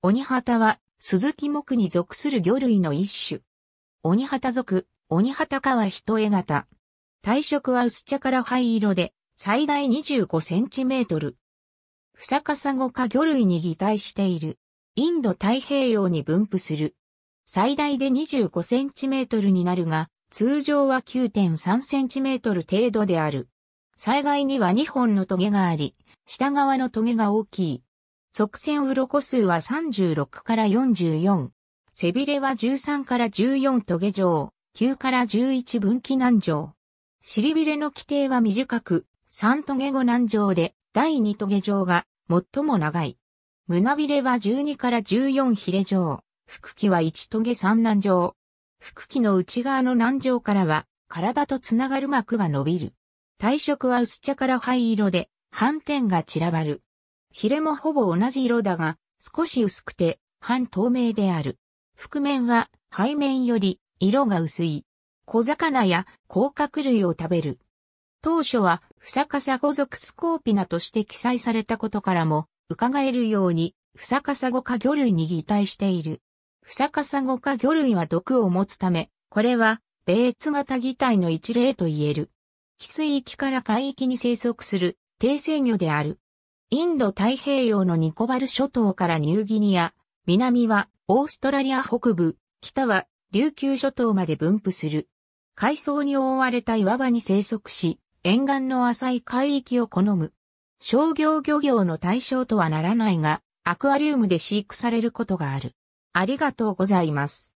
鬼旗は、鈴木木に属する魚類の一種。鬼旗族、鬼旗かは人絵型。体色は薄茶から灰色で、最大25センチメートル。ふさかさごか魚類に擬態している。インド太平洋に分布する。最大で25センチメートルになるが、通常は9.3センチメートル程度である。災害には2本の棘があり、下側の棘が大きい。側線鱗数は36から44。背びれは13から14トゲ状、9から11分岐難状。尻びれの規定は短く、3トゲ後難状で、第2トゲ状が最も長い。胸びれは12から14ヒレ状、腹気は1トゲ3難状。腹気の内側の難状からは、体とつながる膜が伸びる。体色は薄茶から灰色で、斑点が散らばる。ヒレもほぼ同じ色だが、少し薄くて、半透明である。覆面は背面より色が薄い。小魚や甲殻類を食べる。当初は、フサカサゴ属スコーピナとして記載されたことからも、伺えるように、フサカサゴ科魚類に擬態している。フサカサゴ科魚類は毒を持つため、これは、ベーツ型擬態の一例と言える。翡水域から海域に生息する、低生魚である。インド太平洋のニコバル諸島からニューギニア、南はオーストラリア北部、北は琉球諸島まで分布する。海藻に覆われた岩場に生息し、沿岸の浅い海域を好む。商業漁業の対象とはならないが、アクアリウムで飼育されることがある。ありがとうございます。